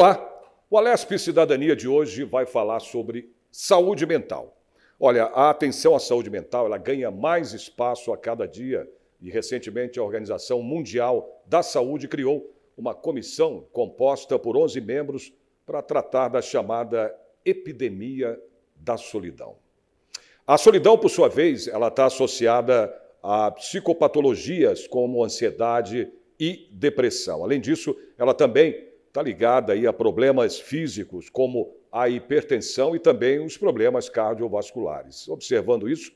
Olá, o Alesp Cidadania de hoje vai falar sobre saúde mental. Olha, a atenção à saúde mental ela ganha mais espaço a cada dia e recentemente a Organização Mundial da Saúde criou uma comissão composta por 11 membros para tratar da chamada epidemia da solidão. A solidão, por sua vez, ela está associada a psicopatologias como ansiedade e depressão. Além disso, ela também está ligada aí a problemas físicos, como a hipertensão e também os problemas cardiovasculares. Observando isso,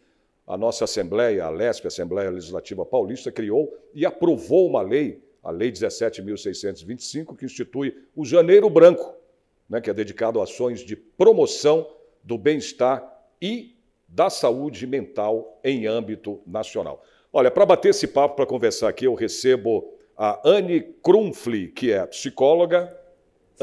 a nossa Assembleia, a LESP, a Assembleia Legislativa Paulista, criou e aprovou uma lei, a Lei 17.625, que institui o Janeiro Branco, né, que é dedicado a ações de promoção do bem-estar e da saúde mental em âmbito nacional. Olha, para bater esse papo, para conversar aqui, eu recebo a Anne Krumfli, que é psicóloga,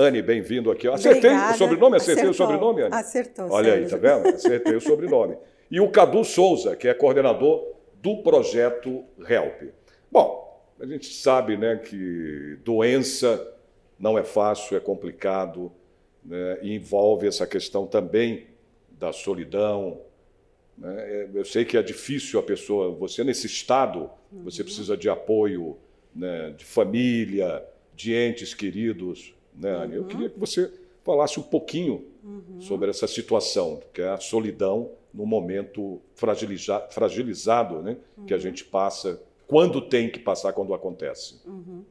Anne, bem-vindo aqui. Acertei Obrigada. o sobrenome? Acertei Acertou. o sobrenome, Anne? Acertou. Olha aí, tá vendo? Acertei o sobrenome. E o Cadu Souza, que é coordenador do projeto HELP. Bom, a gente sabe né, que doença não é fácil, é complicado, né, e envolve essa questão também da solidão. Né? Eu sei que é difícil a pessoa, você nesse estado, uhum. você precisa de apoio né, de família, de entes queridos. Né, uhum. Eu queria que você falasse um pouquinho uhum. sobre essa situação, que é a solidão no momento fragiliza fragilizado né, uhum. que a uhum. gente passa, quando tem que passar, quando acontece. Uhum.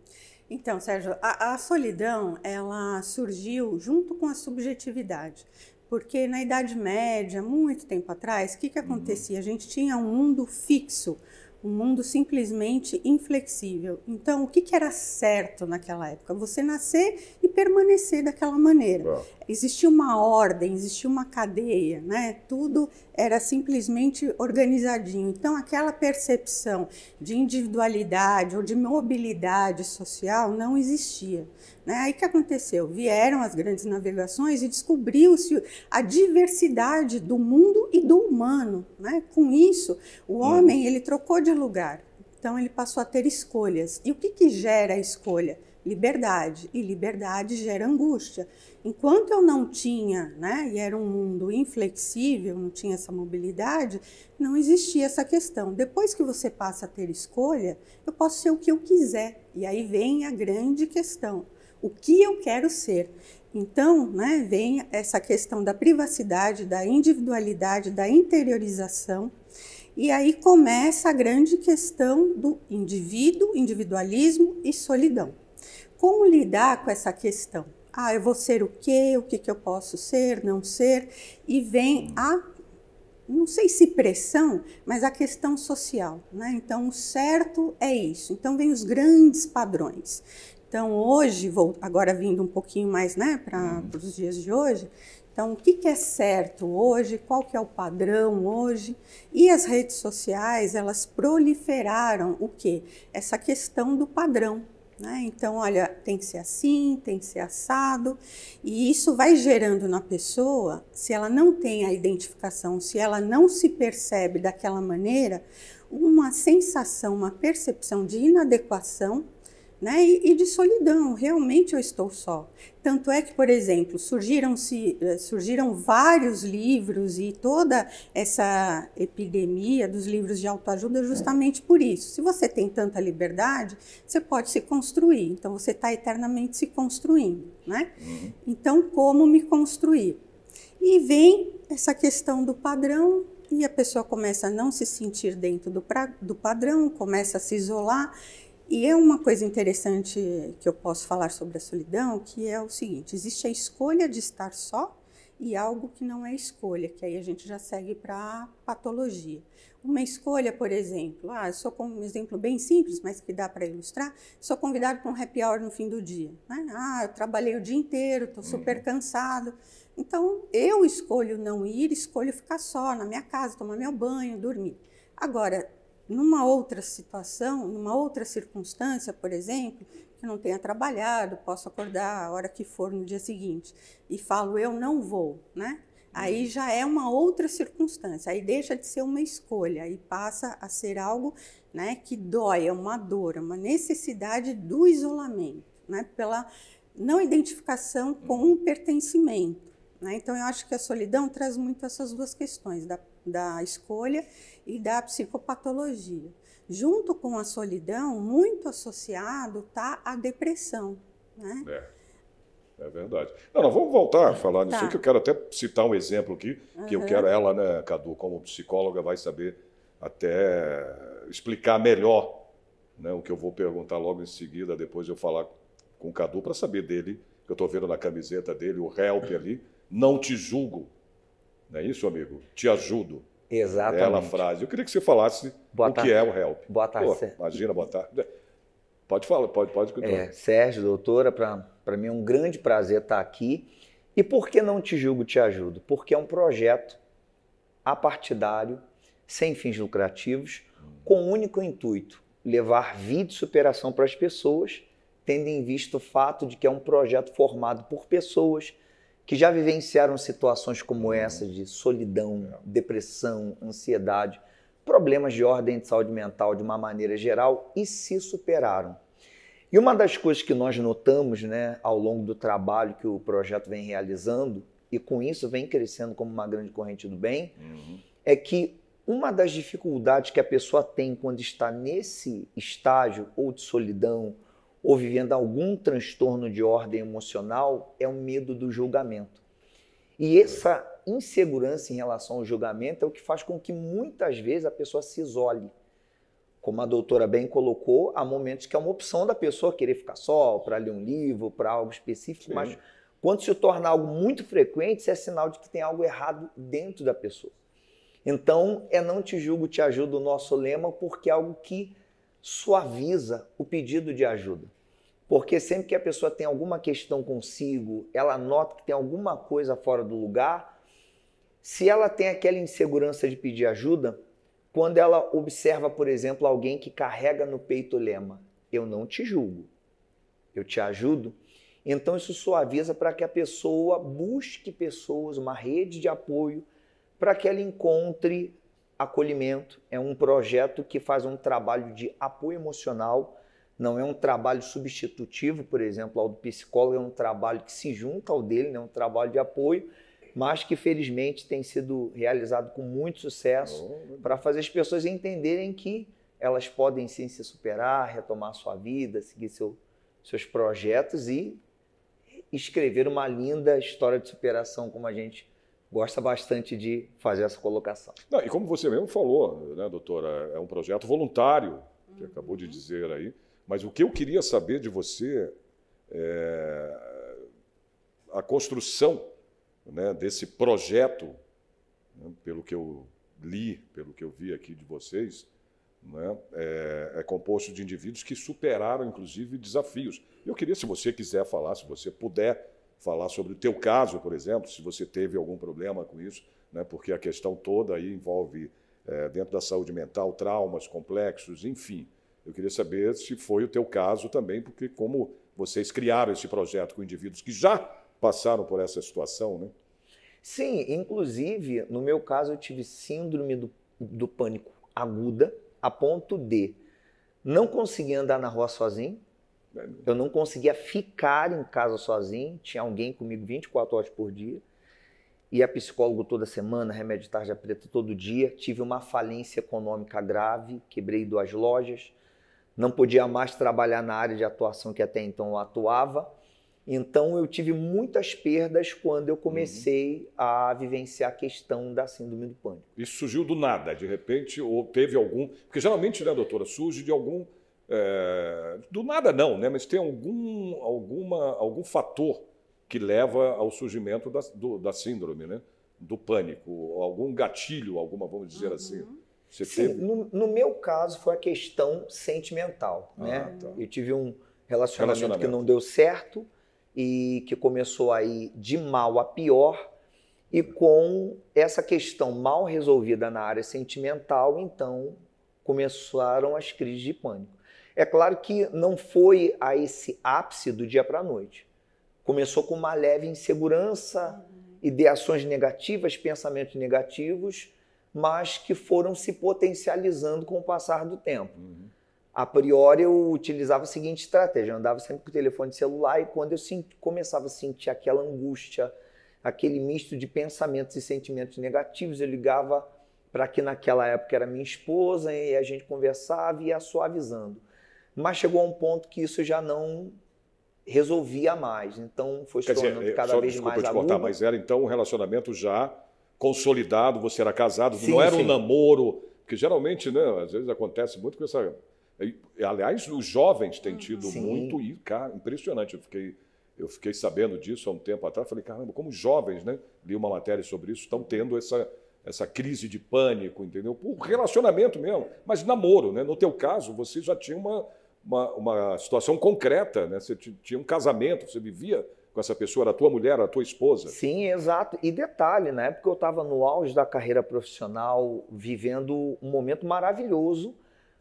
Então, Sérgio, a, a solidão ela surgiu junto com a subjetividade. Porque na Idade Média, muito tempo atrás, o que, que uhum. acontecia? A gente tinha um mundo fixo, um mundo simplesmente inflexível. Então, o que, que, era certo naquela época? Você nascer e permanecer daquela maneira. Existia uma ordem, existia uma cadeia, né? Tudo era simplesmente organizadinho. Então, aquela percepção de individualidade ou de mobilidade social não existia. Né? Aí que aconteceu? Vieram as grandes navegações e descobriu-se a diversidade do mundo e do humano. Né? Com isso, o uhum. homem ele trocou de lugar. Então ele passou a ter escolhas. E o que, que gera a escolha? Liberdade. E liberdade gera angústia. Enquanto eu não tinha, né, e era um mundo inflexível, não tinha essa mobilidade, não existia essa questão. Depois que você passa a ter escolha, eu posso ser o que eu quiser. E aí vem a grande questão o que eu quero ser. Então, né, vem essa questão da privacidade, da individualidade, da interiorização, e aí começa a grande questão do indivíduo, individualismo e solidão. Como lidar com essa questão? Ah, eu vou ser o quê? O que, que eu posso ser, não ser? E vem a não sei se pressão, mas a questão social. Né? Então, o certo é isso. Então, vem os grandes padrões então, hoje, vou agora vindo um pouquinho mais né, para uhum. os dias de hoje, então, o que, que, é certo hoje? Qual que é o padrão hoje? E as redes sociais, elas proliferaram o quê? Essa questão do padrão. Né? Então, olha, tem que ser assim, tem que ser assado, e isso vai gerando na pessoa, se ela não tem a identificação, se ela não se percebe daquela maneira, uma sensação, uma percepção de inadequação né? E, e, de solidão, realmente eu estou só. Tanto é que, por exemplo, surgiram, -se, eh, surgiram vários livros e toda essa epidemia dos livros de autoajuda justamente por isso. Se você tem tanta liberdade, você pode se construir, então você está eternamente se construindo. Né? Uhum. Então, como me construir? E vem essa questão do padrão, e a pessoa começa a não se sentir dentro do, pra, do padrão, começa a se isolar e é uma coisa interessante que eu posso falar sobre a solidão, que é o seguinte: existe a escolha de estar só e algo que não é escolha, que aí a gente já segue para a patologia. Uma escolha, por exemplo, ah, sou com um exemplo bem simples, mas que dá para ilustrar, sou convidado para um happy hour no fim do dia. Né? Ah, eu trabalhei o dia inteiro, estou uhum. super cansado. Então, eu escolho não ir, escolho ficar só na minha casa, tomar meu banho, dormir. Agora, numa outra situação, numa outra circunstância, por exemplo, que não tenha trabalhado, posso acordar a hora que for no dia seguinte e falo eu não vou, né? Aí uhum. já é uma outra circunstância, aí deixa de ser uma escolha e passa a ser algo, né, que dói, é uma dor, é uma necessidade do isolamento, né, pela não identificação com uhum. o pertencimento. Né? Então, eu acho que a solidão traz muito essas duas questões, da, da escolha e da psicopatologia. Junto com a solidão, muito associado está a depressão. Né? É. É verdade. Não, não, vamos voltar a falar nisso, tá. que eu quero até citar um exemplo aqui, que uhum. eu quero, ela, né, Cadu, como psicóloga, vai saber até explicar melhor né, o que eu vou perguntar logo em seguida, depois eu falar com o Cadu, para saber dele, que eu estou vendo na camiseta dele, o help ali, não te julgo. Não é isso, amigo? Te ajudo. Exatamente. Ela frase. Eu queria que você falasse boa o tarde. que é o help. Boa tarde. Pô, imagina, boa tarde. Pode falar, pode, pode continuar. É, Sérgio, doutora, para mim é um grande prazer estar aqui. E por que não te julgo, te ajudo? Porque é um projeto apartidário, sem fins lucrativos, com o único intuito, levar vida e superação para as pessoas, tendo em vista o fato de que é um projeto formado por pessoas que já vivenciaram situações como uhum. essa de solidão, depressão, ansiedade, problemas de ordem de saúde mental de uma maneira geral e se superaram. E uma das coisas que nós notamos né, ao longo do trabalho que o projeto vem realizando, e com isso vem crescendo como uma grande corrente do bem, uhum. é que uma das dificuldades que a pessoa tem quando está nesse estágio ou de solidão ou vivendo algum transtorno de ordem emocional é o medo do julgamento. E essa insegurança em relação ao julgamento é o que faz com que muitas vezes a pessoa se isole. Como a doutora bem colocou, há momentos que é uma opção da pessoa querer ficar só, para ler um livro, para algo específico, Sim. mas quando se torna algo muito frequente, isso é sinal de que tem algo errado dentro da pessoa. Então, é não te julgo, te ajudo o nosso lema, porque é algo que suaviza o pedido de ajuda. Porque sempre que a pessoa tem alguma questão consigo, ela nota que tem alguma coisa fora do lugar, se ela tem aquela insegurança de pedir ajuda, quando ela observa, por exemplo, alguém que carrega no peito o lema: Eu não te julgo, eu te ajudo. Então, isso suaviza para que a pessoa busque pessoas, uma rede de apoio, para que ela encontre acolhimento, é um projeto que faz um trabalho de apoio emocional, não é um trabalho substitutivo, por exemplo, ao do psicólogo, é um trabalho que se junta ao dele, é né? um trabalho de apoio, mas que felizmente tem sido realizado com muito sucesso para fazer as pessoas entenderem que elas podem sim se superar, retomar sua vida, seguir seu, seus projetos e escrever uma linda história de superação como a gente gosta bastante de fazer essa colocação. Não, e como você mesmo falou, né, doutora, é um projeto voluntário, que uhum. acabou de uhum. dizer aí, mas o que eu queria saber de você é a construção né, desse projeto, né, pelo que eu li, pelo que eu vi aqui de vocês, né, é, é composto de indivíduos que superaram, inclusive, desafios. Eu queria, se você quiser falar, se você puder, falar sobre o teu caso, por exemplo, se você teve algum problema com isso, né, porque a questão toda aí envolve, é, dentro da saúde mental, traumas complexos, enfim. Eu queria saber se foi o teu caso também, porque como vocês criaram esse projeto com indivíduos que já passaram por essa situação, né? Sim, inclusive, no meu caso, eu tive síndrome do, do pânico aguda, a ponto de não conseguir andar na rua sozinho, eu não conseguia ficar em casa sozinho, tinha alguém comigo 24 horas por dia. Ia psicólogo toda semana, remédio de tarja preta todo dia. Tive uma falência econômica grave, quebrei duas lojas. Não podia mais trabalhar na área de atuação que até então eu atuava. Então eu tive muitas perdas quando eu comecei uhum. a vivenciar a questão da síndrome do pânico. Isso surgiu do nada, de repente, ou teve algum. Porque geralmente, né, doutora, surge de algum é, do nada não, né? mas tem algum, alguma, algum fator que leva ao surgimento da, do, da síndrome, né? do pânico, algum gatilho, alguma, vamos dizer uhum. assim. Você Sim, teve... no, no, meu caso foi a questão sentimental. Ah, né? Tá. Eu tive um relacionamento, relacionamento, que não deu certo e que começou aí de mal a pior. E com essa questão mal resolvida na área sentimental, então começaram as crises de pânico. É claro que não foi a esse ápice do dia para a noite. Começou com uma leve insegurança, uhum. ideações negativas, pensamentos negativos, mas que foram se potencializando com o passar do tempo. Uhum. A priori, eu utilizava a seguinte estratégia: andava sempre com o telefone celular e quando eu senti, começava a sentir aquela angústia, aquele misto de pensamentos e sentimentos negativos, eu ligava para que naquela época era minha esposa e a gente conversava e ia suavizando. Mas chegou a um ponto que isso já não resolvia mais. Então foi se tornando dizer, é, cada só, vez desculpa mais te cortar, mas era então um relacionamento já consolidado, você era casado, sim, não era sim. um namoro, que geralmente, né, às vezes acontece muito com essa Aliás, os jovens têm uhum. tido sim. muito e cara, impressionante. Eu fiquei eu fiquei sabendo disso há um tempo atrás, falei, caramba, como jovens, né? Li uma matéria sobre isso, estão tendo essa essa crise de pânico, entendeu? Por relacionamento mesmo, mas namoro, né? No teu caso, você já tinha uma uma, uma situação concreta, né? Você tinha um casamento, você vivia com essa pessoa, era a tua mulher, a tua esposa. Sim, exato. E detalhe, na né? época eu estava no auge da carreira profissional, vivendo um momento maravilhoso,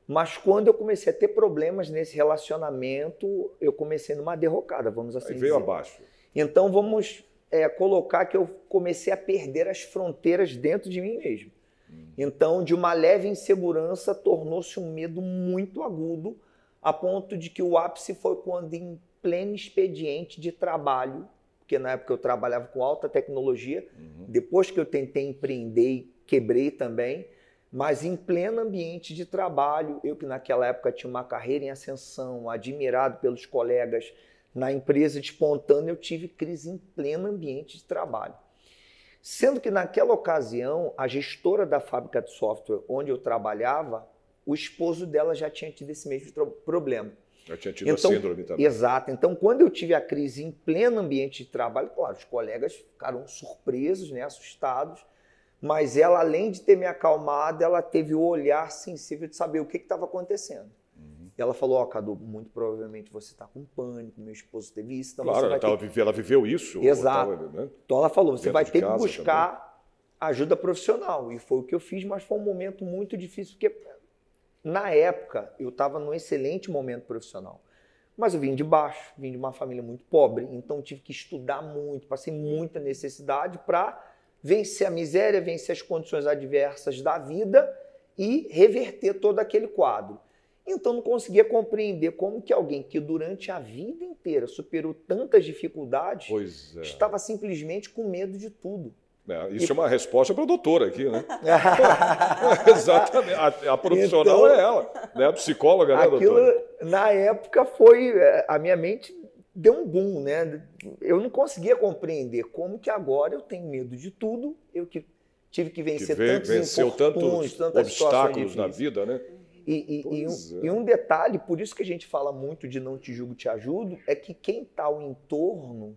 mas quando eu comecei a ter problemas nesse relacionamento, eu comecei numa derrocada, vamos assim Aí veio dizer. abaixo. Então vamos é, colocar que eu comecei a perder as fronteiras dentro de mim mesmo. Hum. Então, de uma leve insegurança, tornou-se um medo muito agudo a ponto de que o ápice foi quando, em pleno expediente de trabalho, porque na época eu trabalhava com alta tecnologia, uhum. depois que eu tentei empreender e quebrei também, mas em pleno ambiente de trabalho, eu que naquela época tinha uma carreira em ascensão, admirado pelos colegas na empresa de espontânea, eu tive crise em pleno ambiente de trabalho. Sendo que naquela ocasião, a gestora da fábrica de software onde eu trabalhava o esposo dela já tinha tido esse mesmo problema. Já tinha tido então, a síndrome também. Exato. Então, quando eu tive a crise em pleno ambiente de trabalho, claro, os colegas ficaram surpresos, né, assustados, mas ela, além de ter me acalmado, ela teve o olhar sensível de saber o que estava acontecendo. Uhum. Ela falou, ó, oh, Cadu, muito provavelmente você está com pânico, meu esposo teve isso. Então claro, ela, ter... vive, ela, viveu isso. Exato. né? Então ela falou, você vai ter que buscar também. ajuda profissional. E foi o que eu fiz, mas foi um momento muito difícil, porque na época, eu estava num excelente momento profissional. Mas eu vim de baixo, vim de uma família muito pobre, então tive que estudar muito, passei muita necessidade para vencer a miséria, vencer as condições adversas da vida e reverter todo aquele quadro. Então não conseguia compreender como que alguém que durante a vida inteira superou tantas dificuldades é. estava simplesmente com medo de tudo. É, isso e... é uma resposta para a doutora aqui, né? Exatamente. A, a profissional então, é ela, né? a psicóloga, né, aquilo, doutora? Na época foi. É, a minha mente deu um boom, né? Eu não conseguia compreender como que agora eu tenho medo de tudo, eu que tive que vencer que tantos venceu obstáculos na vida, né? E, e, e, um, é. e, um, detalhe, por isso que a gente fala muito de não te julgo, te ajudo, é que quem está ao entorno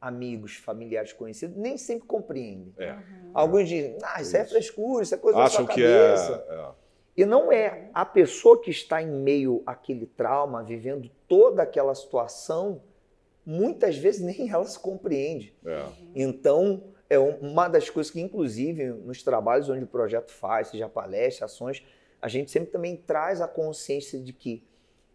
amigos, familiares, conhecidos, nem sempre compreendem. É. Uhum. Alguns dizem, ah, isso é, isso. é frescura, isso é coisa Acham da sua cabeça. Que é... é. E não é. A pessoa que está em meio àquele trauma, vivendo toda aquela situação, muitas vezes nem ela se compreende. É. Então, é uma das coisas que, inclusive, nos trabalhos onde o projeto faz, seja palestra, ações, a gente sempre também traz a consciência de que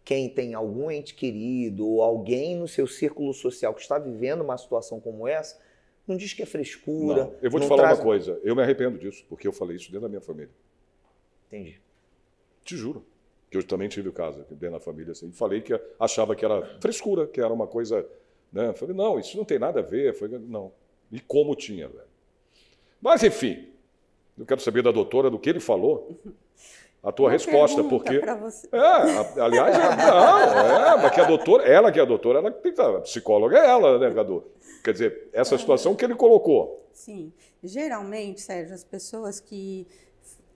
quem tem algum ente querido ou alguém no seu círculo social que está vivendo uma situação como essa, não diz que é frescura. Não. Eu vou te falar traz... uma coisa, eu me arrependo disso, porque eu falei isso dentro da minha família. Entendi. Te juro. Que eu também tive o caso dentro da família, assim. Falei que achava que era frescura, que era uma coisa. Né? Falei, não, isso não tem nada a ver. Falei, não. E como tinha, velho. Mas, enfim, eu quero saber da doutora do que ele falou. a tua Uma resposta, porque. Você. É, aliás, não, é, mas que a doutora, ela que é a doutora, ela a psicóloga é ela, né, Gadu? Quer dizer, essa é. situação que ele colocou. Sim. Geralmente, Sérgio, as pessoas que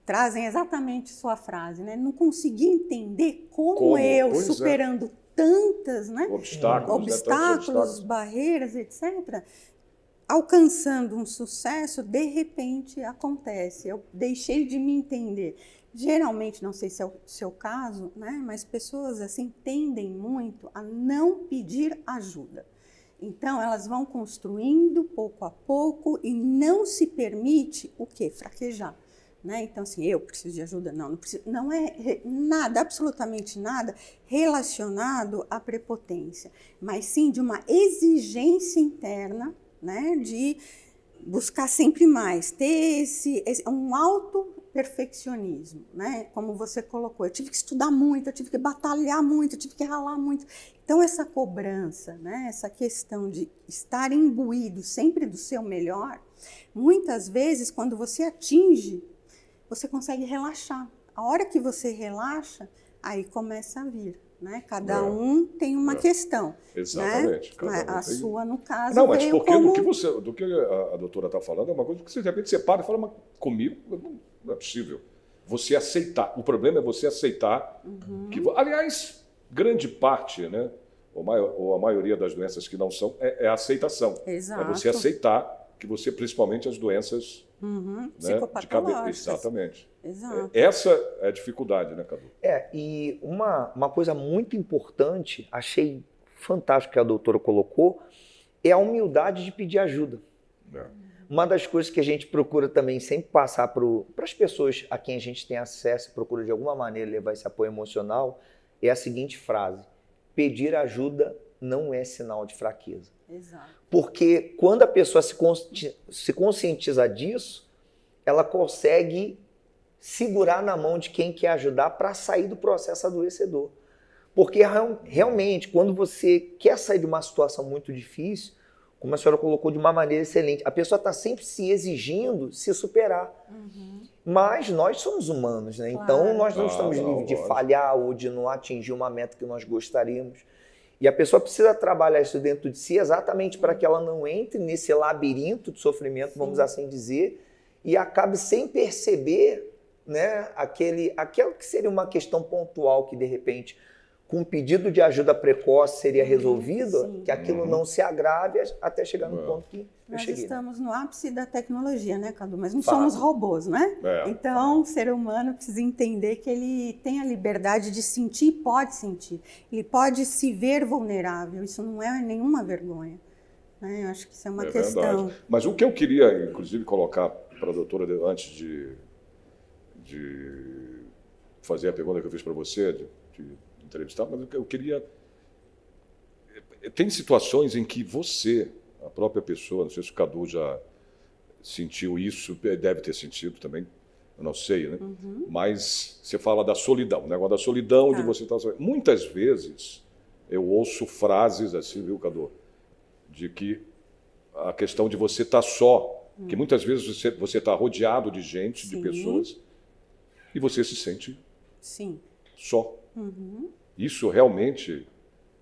trazem exatamente sua frase, né? Não consegui entender como, como? eu, pois é. superando é. tantas, né? Obstáculos, né? obstáculos, né? obstáculos, barreiras, etc alcançando um sucesso, de repente acontece. Eu deixei de me entender. Geralmente, não sei se é o seu caso, né, mas pessoas assim tendem muito a não pedir ajuda. Então, elas vão construindo pouco a pouco e não se permite o que? Fraquejar. Né? Então, assim, eu preciso de ajuda? Não, não preciso. Não é nada, absolutamente nada relacionado à prepotência, mas sim de uma exigência interna, né? De buscar sempre mais, ter esse, esse um alto perfeccionismo, né? Como você colocou, eu tive que estudar muito, eu tive que batalhar muito, eu tive que ralar muito. Então essa cobrança, né? Essa questão de estar imbuído sempre do seu melhor, muitas vezes quando você atinge, você consegue relaxar. A hora que você relaxa, aí começa a vir. Né? Cada é. um tem uma é. questão. Né? Exatamente. Né? Um a tem... sua, no caso. Não, mas porque como... do, que você, do que a, a doutora está falando é uma coisa que você, de repente você para e fala, mas comigo, eu não não é possível. Você aceitar. O problema é você aceitar uhum. que. Aliás, grande parte, né? Ou, maior, ou a maioria das doenças que não são, é, é a aceitação. É Exato. É você aceitar que você, principalmente as doenças uhum. né, de cabeça. Exatamente. Exato. É, essa é a dificuldade, né, Cadu? É, e uma, uma coisa muito importante, achei fantástico que a doutora colocou, é a humildade de pedir ajuda. É. Uma das coisas que a gente procura também sempre passar para as pessoas a quem a gente tem acesso, procura de alguma maneira levar esse apoio emocional, é a seguinte frase: pedir ajuda não é sinal de fraqueza. Exato. Porque quando a pessoa se, consci se conscientiza disso, ela consegue segurar na mão de quem quer ajudar para sair do processo adoecedor. Porque realmente, quando você quer sair de uma situação muito difícil, como a senhora colocou, de uma maneira excelente. A pessoa está sempre se exigindo se superar. Uhum. Mas nós somos humanos, né? Então, claro. Então nós não ah, estamos livres de falhar ou de não atingir uma meta que nós gostaríamos. E a pessoa precisa trabalhar isso dentro de si exatamente para que ela não entre nesse labirinto de sofrimento, Sim. vamos assim dizer, e acabe sem perceber né, aquele, aquilo que seria uma questão pontual que de repente com um pedido de ajuda precoce seria resolvido, Sim. que aquilo uhum. não se agrave até chegar no ponto que Nós cheguei. Né? estamos no ápice da tecnologia, né, Cadu? Mas não somos robôs, né? É. Então, o ser humano precisa entender que ele tem a liberdade de sentir e pode sentir. Ele pode se ver vulnerável. Isso não é nenhuma vergonha. Né? Eu acho que isso é uma é questão. Verdade. Mas o que eu queria, inclusive, colocar para a doutora, antes de, de fazer a pergunta que eu fiz para você, de, de entrevistar, mas eu queria. Tem situações em que você, a própria pessoa, não sei se o Cadu já sentiu isso, deve ter sentido também, eu não sei, né? Uhum. Mas você fala da solidão, o negócio da solidão, tá. de você estar. Tá muitas vezes eu ouço frases assim, viu, Cadu? De que a questão de você estar tá só, uhum. que hum. muitas vezes você, você está rodeado de gente, Sim. de pessoas, e você se sente Sim. só. Uhum. Isso realmente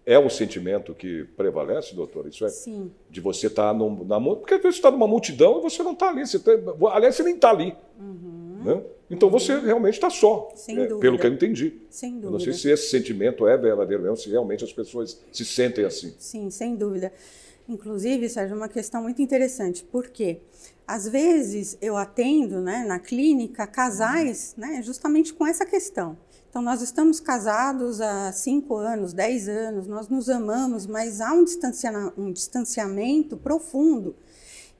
é um sentimento que prevalece, doutora? Isso é Sim. de você estar tá num, na porque às vezes está numa multidão e você não está ali. Você tá, aliás, você nem está ali. Uhum. Né? Então uhum. você realmente está só, é, pelo que eu entendi. Sem dúvida. Eu não sei se esse sentimento é verdadeiro mesmo, se realmente as pessoas se sentem assim. Sim, sem dúvida. Inclusive, Sérgio, uma questão muito interessante, porque às vezes eu atendo né, na clínica casais uhum. né, justamente com essa questão. Então, nós estamos casados há cinco anos, dez anos, nós nos amamos, mas há um, distancia, um distanciamento profundo.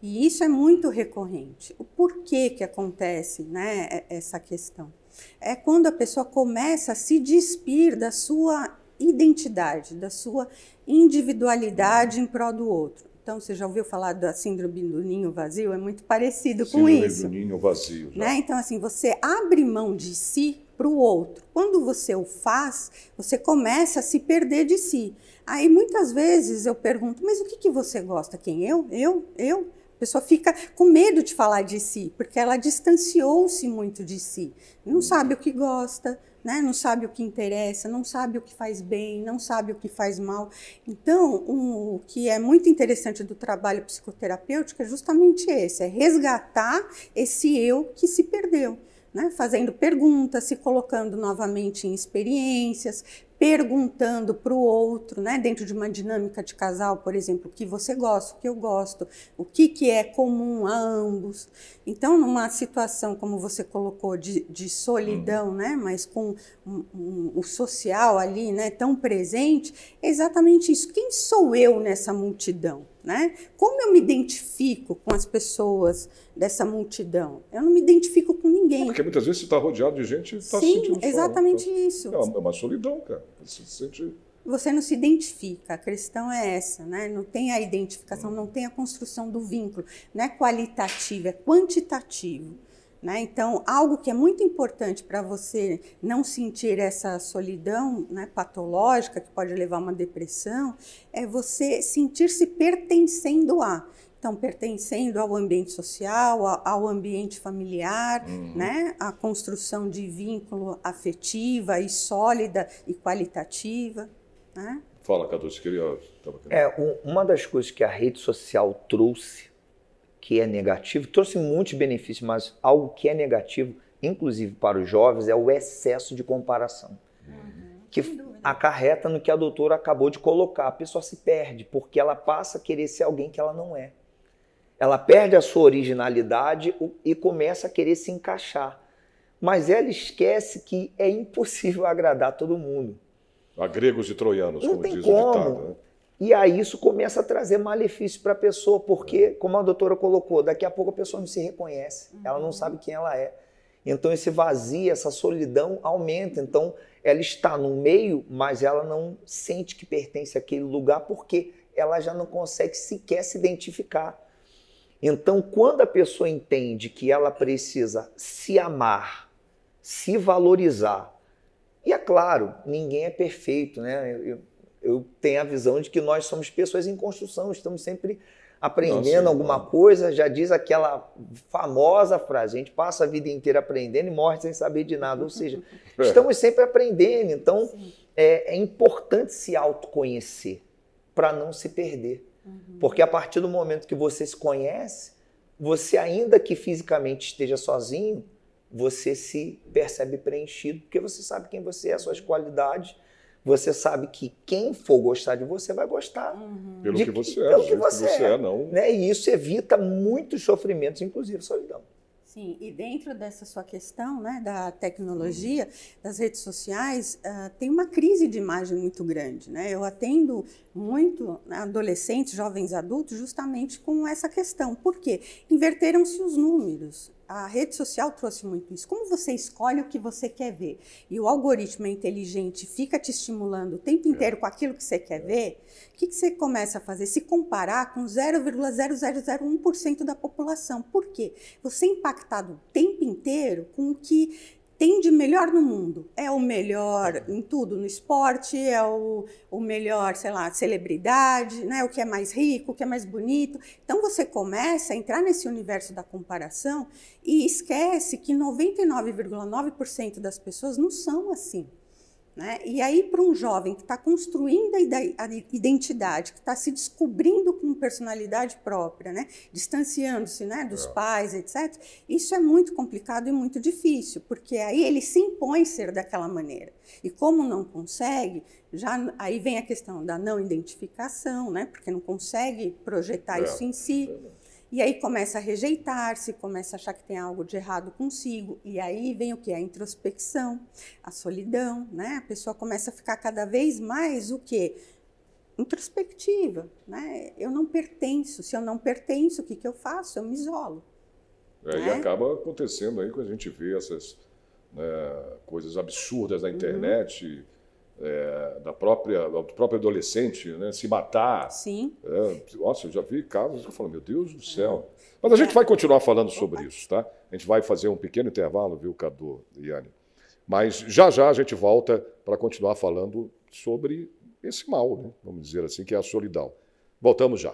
E isso é muito recorrente. O porquê que acontece né, é, essa questão? É quando a pessoa começa a se despir da sua identidade, da sua individualidade em prol do outro. Então, você já ouviu falar da síndrome do ninho vazio? É muito parecido síndrome com isso. Síndrome do ninho vazio. Né? Então, assim, você abre mão de si para o outro. Quando você o faz, você começa a se perder de si. Aí muitas vezes eu pergunto, mas o que, que você gosta? Quem? Eu? Eu? Eu? A pessoa fica com medo de falar de si, porque ela distanciou-se muito de si. Não sabe o que gosta, né? não sabe o que interessa, não sabe o que faz bem, não sabe o que faz mal. Então, um, o que é muito interessante do trabalho psicoterapêutico é justamente esse: é resgatar esse eu que se perdeu né? fazendo perguntas, se colocando novamente em experiências, perguntando para o outro, né? dentro de uma dinâmica de casal, por exemplo, o que você gosta, o que eu gosto, o que, que é comum a ambos. Então, numa situação como você colocou de, de solidão, hum. né? mas com um, um, o social ali né? tão presente, é exatamente isso. Quem sou eu nessa multidão? Né? Como eu me identifico com as pessoas dessa multidão? Eu não me identifico com ninguém. É porque muitas vezes você está rodeado de gente e está se sentindo exatamente só, né? Então, isso. É, é uma, solidão, cara. Você se sente... Você não se identifica, a questão é essa, né? Não tem a identificação, não tem a construção do vínculo, não é qualitativo, é quantitativo. Né? Então, algo que é muito importante para você não sentir essa solidão né, patológica, que pode levar a uma depressão, é você sentir-se pertencendo a. Então, pertencendo ao ambiente social, ao ambiente familiar, uhum. né? a construção de vínculo afetiva e sólida e qualitativa. Né? Fala, Cadu, você queria. É, uma das coisas que a rede social trouxe que é negativo, trouxe muitos benefícios, mas algo que é negativo, inclusive para os jovens, é o excesso de comparação. Uhum. Que acarreta no que a doutora acabou de colocar. A pessoa se perde, porque ela passa a querer ser alguém que ela não é. Ela perde a sua originalidade e começa a querer se encaixar. Mas ela esquece que é impossível agradar todo mundo. A gregos e troianos, não como tem diz como. o ditado. Né? E aí isso começa a trazer malefício para a pessoa, porque, como a doutora colocou, daqui a pouco a pessoa não se reconhece, uhum. ela não uhum. sabe quem ela é. Então esse vazio, essa solidão aumenta. Então ela está no meio, mas ela não sente que pertence àquele lugar porque ela já não consegue sequer se identificar. Então, quando a pessoa entende que ela precisa se amar, se valorizar, e é claro, ninguém é perfeito, né? Eu, eu tenho a visão de que nós somos pessoas em construção, estamos sempre aprendendo Nossa, alguma coisa. Já diz aquela famosa frase: a gente passa a vida inteira aprendendo e morre sem saber de nada. Ou seja, é. estamos sempre aprendendo. Então, é, é, importante se autoconhecer para não se perder. Uhum. Porque a partir do momento que você se conhece, você, ainda que fisicamente esteja sozinho, você se percebe preenchido, porque você sabe quem você é, suas uhum. qualidades você sabe que quem for gostar de você vai gostar. Uhum. Pelo que você é, pelo que você, que você é. é. não. Né? E isso evita muitos sofrimentos, inclusive solidão. Sim, e dentro dessa sua questão né, da tecnologia, uhum. das redes sociais, uh, tem uma crise de imagem muito grande. Né? Eu atendo muito adolescentes, jovens adultos, justamente com essa questão. Por quê? Inverteram-se os números a rede social trouxe muito isso. Como você escolhe o que você quer ver e o algoritmo é inteligente, fica te estimulando o tempo inteiro é. com aquilo que você quer é. ver, o que, que, você começa a fazer? Se comparar com 0,0001% da população. Por quê? Você é impactado o tempo inteiro com o que tem de melhor no mundo. É o melhor em tudo, no esporte, é o, o melhor, sei lá, celebridade, né? o que é mais rico, o que é mais bonito. Então você começa a entrar nesse universo da comparação e esquece que 99,9% das pessoas não são assim. Né? E aí, para um jovem que está construindo a identidade, que está se descobrindo com personalidade própria, né? distanciando-se né? dos é. pais, etc., isso é muito complicado e muito difícil, porque aí ele se impõe ser daquela maneira. E como não consegue, já aí vem a questão da não identificação, né? porque não consegue projetar é. isso em si. É. E aí começa a rejeitar-se, começa a achar que tem algo de errado consigo, e aí vem o que? A introspecção, a solidão, né? A pessoa começa a ficar cada vez mais o quê? Introspectiva, né? Eu não pertenço, se eu não pertenço, o que, que eu faço? Eu me isolo. É, né? E acaba acontecendo aí quando a gente vê essas né, coisas absurdas na uhum. internet, uhum é, da própria, do próprio adolescente, né, se matar. Sim. É, nossa, eu já vi casos que eu falo, meu Deus do é. céu. Mas a gente vai continuar falando sobre isso, tá? A gente vai fazer um pequeno intervalo, viu, Cadu e Yane Mas já já a gente volta para continuar falando sobre esse mal, né, vamos dizer assim, que é a solidão. Voltamos já.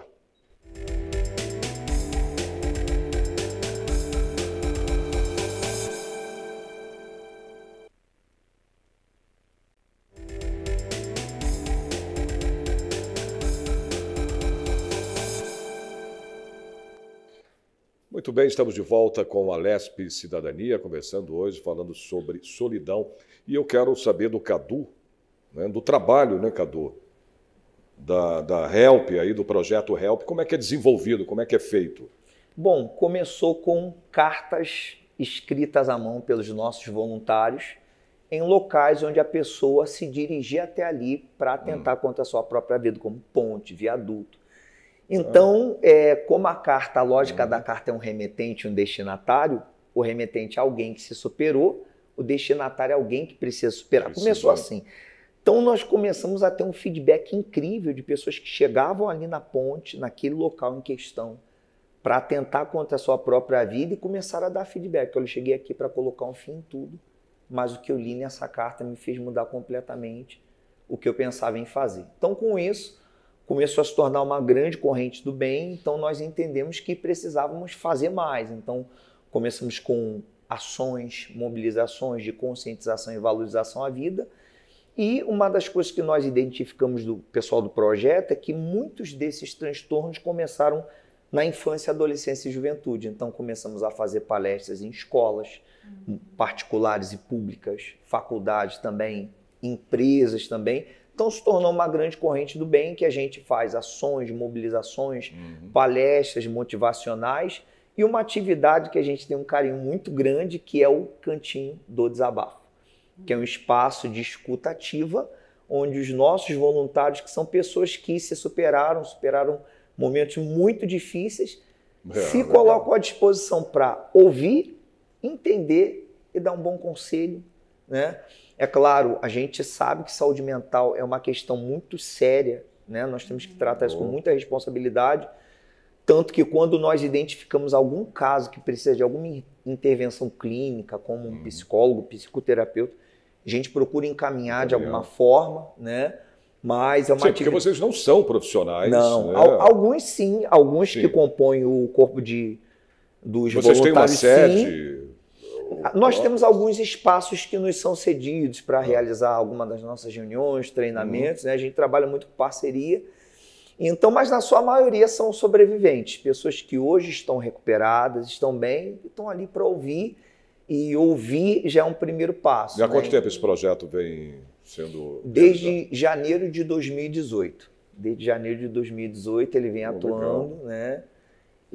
Muito bem, estamos de volta com a Lesp Cidadania, conversando hoje, falando sobre solidão. E eu quero saber do Cadu, né, do trabalho, né, Cadu? Da, da Help, aí, do projeto Help, como é que é desenvolvido, como é que é feito? Bom, começou com cartas escritas à mão pelos nossos voluntários em locais onde a pessoa se dirigia até ali para tentar hum. contra a sua própria vida, como ponte, viaduto. Então, é, como a carta, a lógica uhum. da carta é um remetente e um destinatário, o remetente é alguém que se superou, o destinatário é alguém que precisa superar. Começou assim. Então, nós começamos a ter um feedback incrível de pessoas que chegavam ali na ponte, naquele local em questão, para tentar contra a sua própria vida e começaram a dar feedback. Eu cheguei aqui para colocar um fim em tudo, mas o que eu li nessa carta me fez mudar completamente o que eu pensava em fazer. Então, com isso, começou a se tornar uma grande corrente do bem, então nós entendemos que precisávamos fazer mais. Então começamos com ações, mobilizações de conscientização e valorização à vida. E uma das coisas que nós identificamos do pessoal do projeto é que muitos desses transtornos começaram na infância, adolescência e juventude. Então começamos a fazer palestras em escolas uhum. particulares e públicas, faculdades também, empresas também, então se tornou uma grande corrente do bem que a gente faz ações, mobilizações, uhum. palestras motivacionais e uma atividade que a gente tem um carinho muito grande que é o Cantinho do Desabafo, que é um espaço de escuta ativa onde os nossos voluntários, que são pessoas que se superaram, superaram momentos muito difíceis, é, se legal. colocam à disposição para ouvir, entender e dar um bom conselho, né? É claro, a gente sabe que saúde mental é uma questão muito séria, né? Nós temos que tratar isso com uhum. muita responsabilidade, tanto que quando nós identificamos algum caso que precisa de alguma intervenção clínica, como um uhum. psicólogo, psicoterapeuta, a gente procura encaminhar de alguma forma, né? Mas é uma sim, atividade... porque vocês não são profissionais. Não, né? alguns sim, alguns sim. que compõem o corpo de dos vocês voluntários. Vocês têm uma sede? Sim, ah, nós temos alguns espaços que nos são cedidos para realizar alguma das nossas reuniões, treinamentos. Uhum. Né? A gente trabalha muito com parceria. Então, mas na sua maioria são sobreviventes, pessoas que hoje estão recuperadas, estão bem, estão ali para ouvir. E ouvir já é um primeiro passo. E há né? quanto tempo esse projeto vem sendo. Desde realizado? janeiro de 2018. Desde janeiro de 2018 ele vem atuando, legal. né?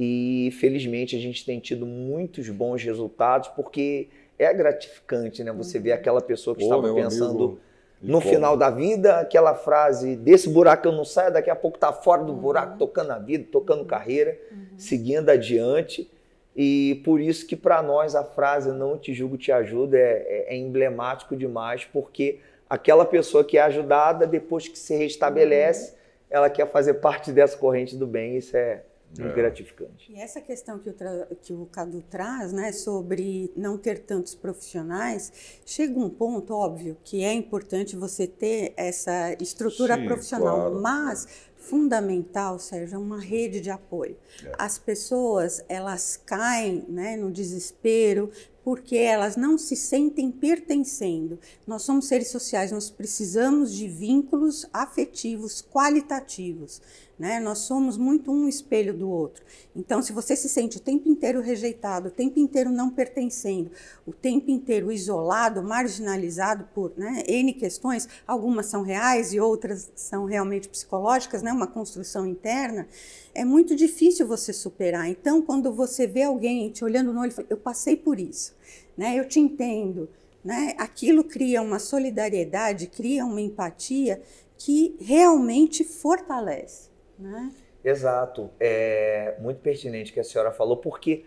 E felizmente a gente tem tido muitos bons resultados, porque é gratificante, né? Você vê aquela pessoa que Pô, estava pensando amigo, no final da vida, aquela frase, desse buraco eu não saio, daqui a pouco está fora do uhum. buraco, tocando a vida, tocando uhum. carreira, uhum. seguindo adiante. E por isso que para nós a frase não te julgo, te ajuda é, é, é, emblemático demais, porque aquela pessoa que é ajudada, depois que se restabelece, uhum. ela quer fazer parte dessa corrente do bem. Isso é, e é. é. gratificante. E essa questão que o, que o Cadu traz, né, sobre não ter tantos profissionais, chega um ponto, óbvio, que é importante você ter essa estrutura Sim, profissional, claro. mas fundamental, Sérgio, é uma rede de apoio. É. As pessoas, elas caem né, no desespero, porque elas não se sentem pertencendo. Nós somos seres sociais, nós precisamos de vínculos afetivos qualitativos. Né? Nós somos muito um espelho do outro. Então, se você se sente o tempo inteiro rejeitado, o tempo inteiro não pertencendo, o tempo inteiro isolado, marginalizado por né, N questões, algumas são reais e outras são realmente psicológicas, né, uma construção interna, é muito difícil você superar. Então, quando você vê alguém te olhando no olho, eu passei por isso, né? eu te entendo. Né? Aquilo cria uma solidariedade, cria uma empatia que realmente fortalece. Né? Exato. É muito pertinente que a senhora falou, porque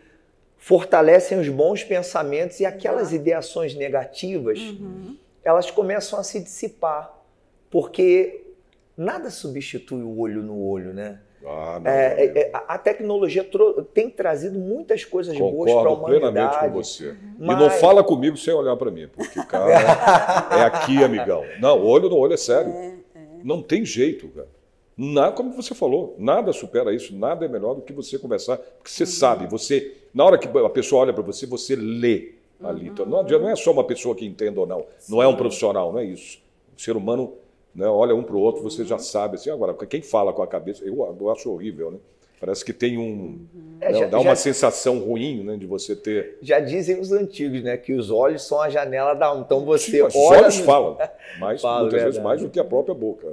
fortalecem os bons pensamentos e aquelas Exato. ideações negativas, uhum. elas começam a se dissipar, porque nada substitui o olho no olho, né? Ah, é, é, é, a tecnologia tem trazido muitas coisas Concordo boas para a humanidade. plenamente com você. Mas... E não fala comigo sem olhar para mim, porque, cara, é aqui, amigão. Não, olho no olho é sério. É, é. não tem jeito, cara como você falou, nada supera isso, nada é melhor do que você conversar, porque você uhum. sabe, você, na hora que a pessoa olha para você, você lê ali. Uhum. Não, não é uhum. só uma pessoa que entenda ou não, Sim. não é um profissional, não é isso. O ser humano né, olha um para o outro, você uhum. já sabe. Assim, agora, quem fala com a cabeça, eu, eu acho horrível, né? Parece que tem um. Uhum. né, é, já, dá uma já, sensação ruim né, de você ter. Já dizem os antigos, né? Que os olhos são a janela da alma. Então você Sim, olha. Os olhos falam, mas muitas verdade. vezes mais do que a própria boca.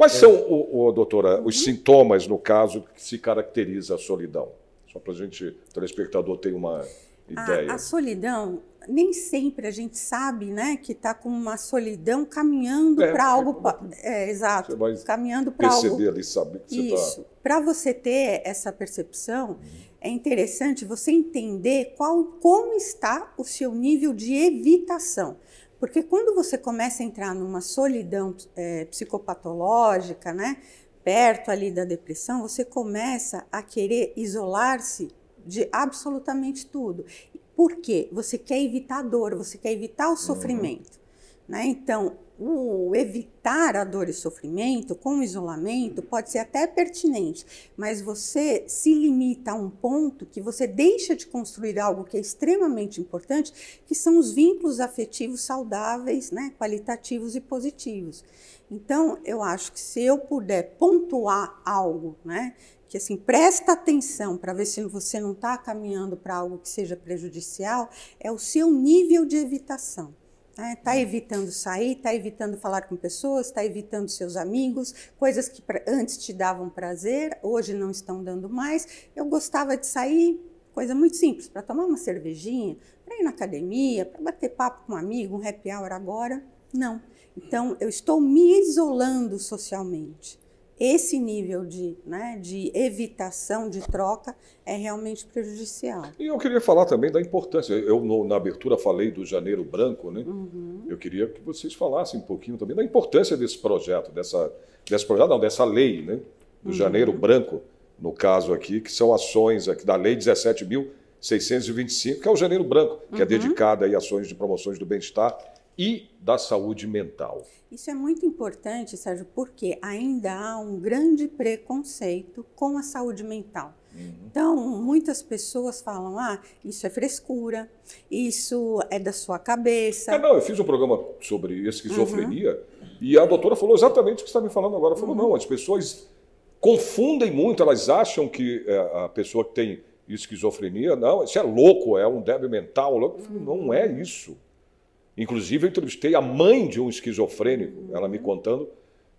Quais é. são, o, o, doutora, os uhum. sintomas, no caso, que se caracteriza a solidão? Só para a gente, o telespectador, ter uma ideia. A, a, solidão, nem sempre a gente sabe né, que está com uma solidão caminhando é, para é algo. É, exato, caminhando para algo. Perceber ali, saber que você tá Isso. Para você ter essa percepção, uhum. é interessante você entender qual, como está o seu nível de evitação. Porque quando você começa a entrar numa solidão é, psicopatológica, né, perto ali da depressão, você começa a querer isolar-se de absolutamente tudo. Por quê? Você quer evitar a dor, você quer evitar o uhum. sofrimento. Uhum. Né? Então, o evitar a dor e sofrimento com o isolamento pode ser até pertinente, mas você se limita a um ponto que você deixa de construir algo que é extremamente importante, que são os vínculos afetivos saudáveis, né, qualitativos e positivos. Então, eu acho que se eu puder pontuar algo, né, que assim presta atenção para ver se você não está caminhando para algo que seja prejudicial, é o seu nível de evitação. Está né? evitando sair, está evitando falar com pessoas, está evitando seus amigos, coisas que antes te davam prazer, hoje não estão dando mais. Eu gostava de sair, coisa muito simples, para tomar uma cervejinha, para ir na academia, para bater papo com um amigo, um happy hour agora. Não. Então, eu estou me isolando socialmente esse nível de, né, de evitação, de troca, é realmente prejudicial. E eu queria falar também da importância. Eu, no, na abertura, falei do Janeiro Branco, né? Uhum. Eu queria que vocês falassem um pouquinho também da importância desse projeto, dessa, desse projeto, não, dessa lei, né? Do uhum. Janeiro Branco, no caso aqui, que são ações aqui da Lei 17.625, que é o Janeiro Branco, que é uhum. é dedicada a ações de promoções do bem-estar e da saúde mental. Isso é muito importante, Sérgio, porque ainda há um grande preconceito com a saúde mental. Uhum. Então, muitas pessoas falam: ah, isso é frescura, isso é da sua cabeça. É, não, eu fiz um programa sobre uhum. esquizofrenia uhum. e a doutora falou exatamente o que você está me falando agora. Ela falou: uhum. não, as pessoas confundem muito, elas acham que é, a pessoa que tem esquizofrenia, não, isso é louco, é um débil mental. Louco. não é isso. Inclusive, eu entrevistei a mãe de um esquizofrênico, uhum. ela me contando.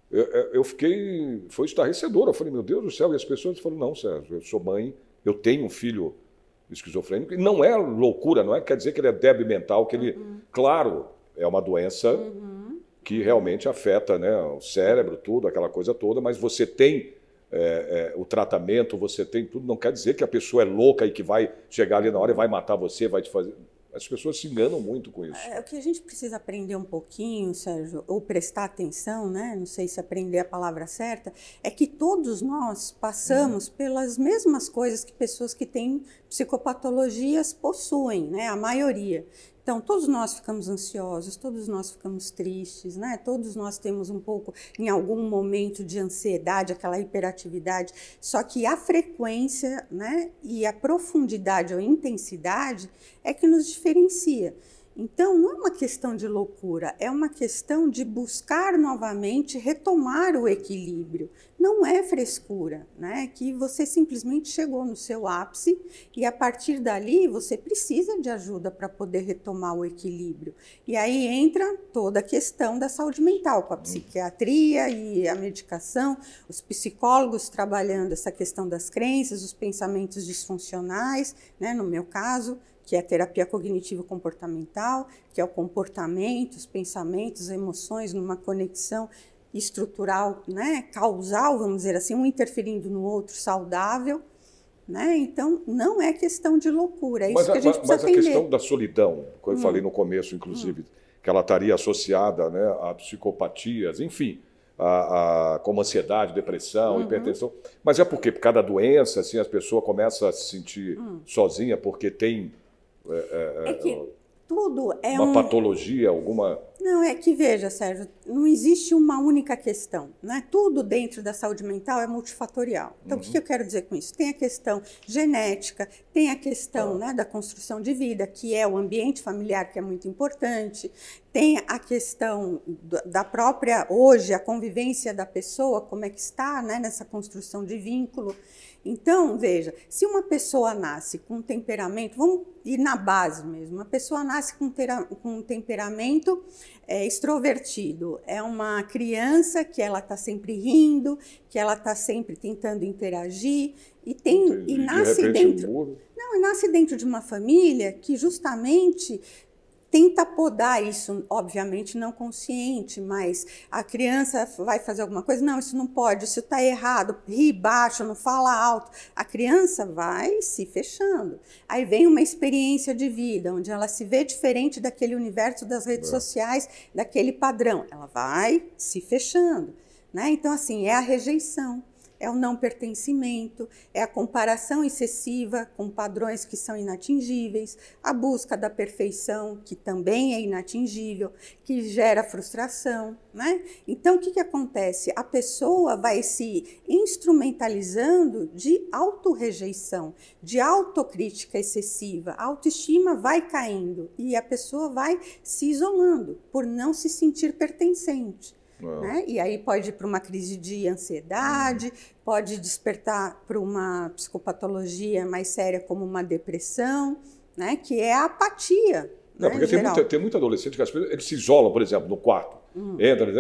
Eu, eu fiquei. Foi estarrecedor. Eu falei, meu Deus do céu. E as pessoas falaram, não, Sérgio, eu sou mãe, eu tenho um filho esquizofrênico. E não é loucura, não é? Quer dizer que ele é débil mental, que ele. Uhum. Claro, é uma doença uhum. que realmente afeta né, o cérebro, tudo, aquela coisa toda, mas você tem. É, é, o tratamento, você tem tudo, não quer dizer que a pessoa é louca e que vai chegar ali na hora e vai matar você, vai te fazer. As pessoas se enganam muito com isso. É, o que a gente precisa aprender um pouquinho, Sérgio, ou prestar atenção, né? Não sei se aprender a palavra certa, é que todos nós passamos uhum. pelas mesmas coisas que pessoas que têm psicopatologias possuem, né? A maioria. Então, todos nós ficamos ansiosos, todos nós ficamos tristes, né? Todos nós temos um pouco, em algum momento, de ansiedade, aquela hiperatividade. Só que a frequência, né? E a profundidade ou intensidade é que nos diferencia. Então, não é uma questão de loucura, é uma questão de buscar novamente retomar o equilíbrio. Não é frescura, né? Que você simplesmente chegou no seu ápice e a partir dali você precisa de ajuda para poder retomar o equilíbrio. E aí entra toda a questão da saúde mental, com a uhum. psiquiatria e a medicação, os psicólogos trabalhando essa questão das crenças, os pensamentos disfuncionais, né? No meu caso, que é a terapia cognitivo comportamental, que é o comportamento, os pensamentos, as emoções numa conexão estrutural, né, causal, vamos dizer assim, um interferindo no outro saudável, né? Então, não é questão de loucura, é mas, isso que a gente mas, precisa Mas a questão da solidão, que eu hum. falei no começo, inclusive, hum. que ela estaria associada né, a psicopatias, enfim, a, a, como ansiedade, depressão, uhum. hipertensão. Mas é porque por cada doença, assim, as pessoas começam a se sentir sozinhas hum. sozinha porque tem é, é, é, é que tudo é uma um... patologia, alguma. Não, é que veja, Sérgio, não existe uma única questão. Né? Tudo dentro da saúde mental é multifatorial. Então, uhum. o que eu quero dizer com isso? Tem a questão genética, tem a questão ah. né, da construção de vida, que é o ambiente familiar, que é muito importante, tem a questão da própria, hoje, a convivência da pessoa, como é que está né, nessa construção de vínculo. Então, veja, se uma pessoa nasce com um temperamento, vamos ir na base mesmo, uma pessoa nasce com, tera, com um temperamento é, extrovertido, é uma criança que ela está sempre rindo, que ela está sempre tentando interagir e tem e nasce de dentro. Não, e nasce dentro de uma família que justamente tenta podar isso, obviamente não consciente, mas a criança vai fazer alguma coisa, não, isso não pode, isso está errado, ri baixo, não fala alto. A criança vai se fechando. Aí vem uma experiência de vida, onde ela se vê diferente daquele universo das redes é. sociais, daquele padrão. Ela vai se fechando. Né? Então, assim, é a rejeição é o não pertencimento, é a comparação excessiva com padrões que são inatingíveis, a busca da perfeição, que também é inatingível, que gera frustração. Né? Então, o que, que acontece? A pessoa vai se instrumentalizando de autorrejeição, de autocrítica excessiva, a autoestima vai caindo e a pessoa vai se isolando por não se sentir pertencente. Uhum. Né? E aí pode ir para uma crise de ansiedade, uhum. pode despertar para uma psicopatologia mais séria, como uma depressão, né? que é a apatia. Não, né? porque tem tem muito adolescente que às vezes se isola por exemplo, no quarto. Uhum. Entra,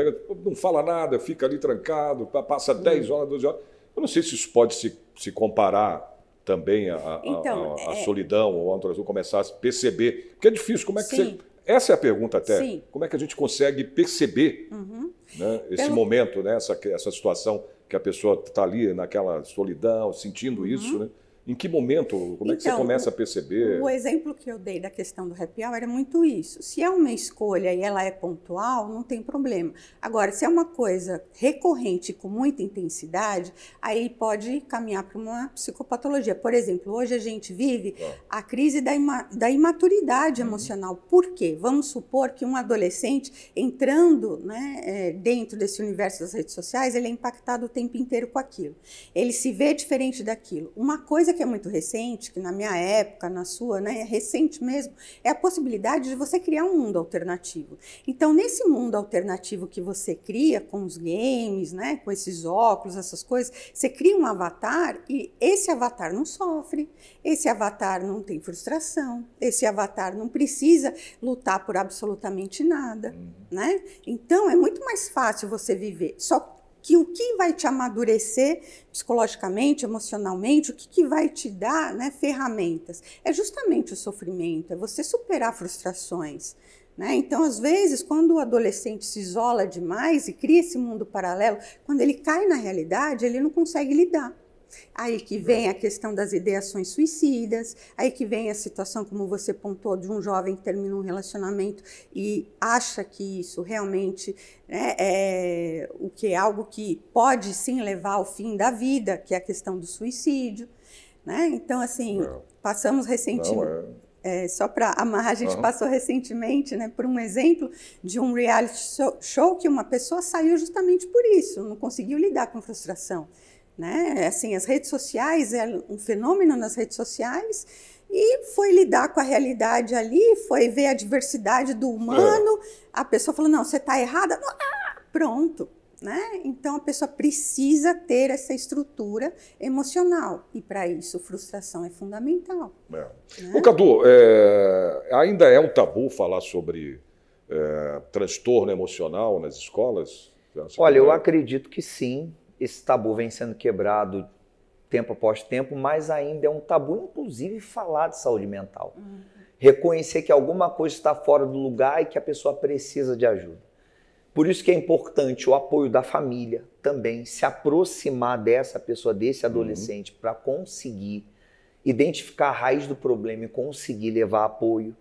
não fala nada, fica ali trancado, passa 10 hum. horas, 12 horas. Eu não sei se isso pode se, se comparar também a, a, então, a, a é... solidão ou a começar a perceber. Porque é difícil, como é que Sim. você essa é a pergunta até. Sim. Como é que a gente consegue perceber uhum. né, esse Pelo... momento, né, essa, essa situação que a pessoa está ali naquela solidão, sentindo isso, uhum. né? Em que momento, como é que você então, começa a perceber? O exemplo que eu dei da questão do happy hour era muito isso. Se é uma escolha e ela é pontual, não tem problema. Agora, se é uma coisa recorrente com muita intensidade, aí pode caminhar para uma psicopatologia. Por exemplo, hoje a gente vive tá. a crise da, ima da imaturidade uhum. emocional. Por quê? Vamos supor que um adolescente entrando né, é, dentro desse universo das redes sociais, ele é impactado o tempo inteiro com aquilo. Ele se vê diferente daquilo. Uma coisa coisa que é muito recente, que na minha época, na sua, né, é recente mesmo, é a possibilidade de você criar um mundo alternativo. Então, nesse mundo alternativo que você cria com os games, né, com esses óculos, essas coisas, você cria um avatar e esse avatar não sofre, esse avatar não tem frustração, esse avatar não precisa lutar por absolutamente nada, uhum. né? Então, é muito mais fácil você viver. Só que o que vai te amadurecer psicologicamente, emocionalmente, o que, que vai te dar né, ferramentas? É justamente o sofrimento, é você superar frustrações. Né? Então, às vezes, quando o adolescente se isola demais e cria esse mundo paralelo, quando ele cai na realidade, ele não consegue lidar. Aí que né? vem a questão das ideações suicidas, aí que vem a situação, como você pontuou, de um jovem que termina um relacionamento e acha que isso realmente né, é o que é algo que pode sim levar ao fim da vida, que é a questão do suicídio. Né? Então, assim, não. passamos recentemente. É. é... só para amarrar, a gente passou recentemente né, por um exemplo de um reality show que uma pessoa saiu justamente por isso, não conseguiu lidar com frustração. Né? É assim, as redes sociais, é um fenômeno nas redes sociais, e foi lidar com a realidade ali, foi ver a diversidade do humano. É. A pessoa falou: não, você está errada. Ah, pronto. Né? Então a pessoa precisa ter essa estrutura emocional e para isso frustração é fundamental. É. Né? O Cadu, é, ainda é um tabu falar sobre é, transtorno emocional nas escolas? Olha, eu acredito que sim, esse tabu vem sendo quebrado tempo após tempo, mas ainda é um tabu, inclusive, falar de saúde mental. Uhum. Reconhecer que alguma coisa está fora do lugar e que a pessoa precisa de ajuda. Por isso que é importante o apoio da família também, se aproximar dessa pessoa, desse uhum. adolescente, uhum. para conseguir identificar a raiz do problema e conseguir levar apoio.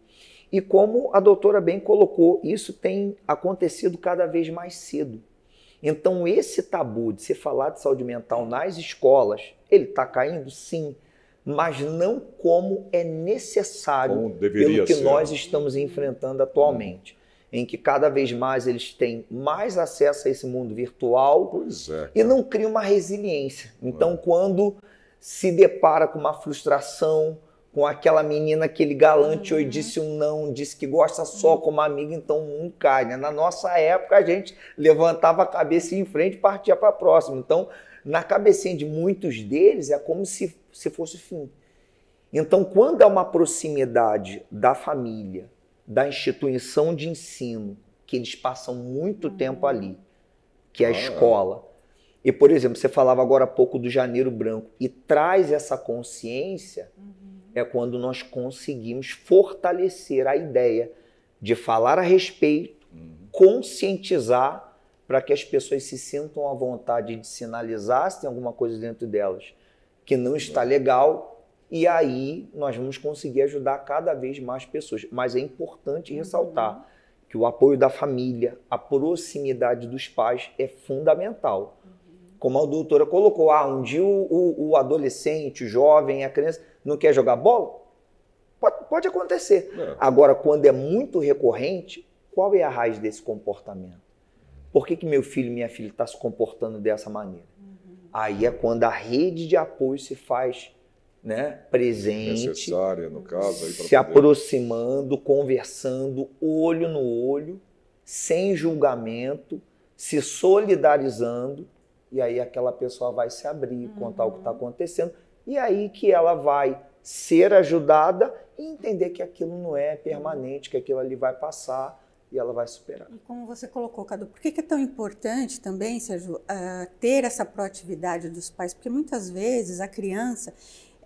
E como a doutora bem colocou, isso tem acontecido cada vez mais cedo. Então, esse tabu de se falar de saúde mental nas escolas, ele está caindo? Sim, mas não como é necessário como pelo que ser. nós estamos enfrentando atualmente. Hum. Em que cada vez mais eles têm mais acesso a esse mundo virtual é, e não cria uma resiliência. Então, é. quando se depara com uma frustração, com aquela menina, aquele galante, uhum. disse um não, disse que gosta só uhum. como amiga, então não cai. Né? Na nossa época, a gente levantava a cabeça em frente e partia para a próxima. Então, na cabecinha de muitos deles, é como se, se fosse o fim. Então, quando há é uma proximidade da família, da instituição de ensino, que eles passam muito uhum. tempo ali, que é a ah, é. escola. É. E, por exemplo, você falava agora há pouco do janeiro branco, e traz essa consciência. Uhum é quando nós conseguimos fortalecer a ideia de falar a respeito, uhum. conscientizar para que as pessoas se sintam à vontade de sinalizar se tem alguma coisa dentro delas que não está legal e aí nós vamos conseguir ajudar cada vez mais pessoas. Mas é importante ressaltar uhum. que o apoio da família, a proximidade dos pais é fundamental como a doutora colocou, ah, um dia o, o, o adolescente, o jovem, a criança não quer jogar bola? Pode, pode acontecer. É. Agora, quando é muito recorrente, qual é a raiz desse comportamento? Por que, que meu filho e minha filha está se comportando dessa maneira? Uhum. Aí é quando a rede de apoio se faz né, presente. Necessária, no caso. Aí, se poder... aproximando, conversando, olho no olho, sem julgamento, se solidarizando e aí aquela pessoa vai se abrir, tá uhum. contar o que está acontecendo. E aí que ela vai ser ajudada e entender que aquilo não é permanente, que aquilo ali vai passar e ela vai superar. E como você colocou, Cadu, por que, é tão importante também, Sérgio, uh, ter essa proatividade dos pais? Porque muitas vezes a criança,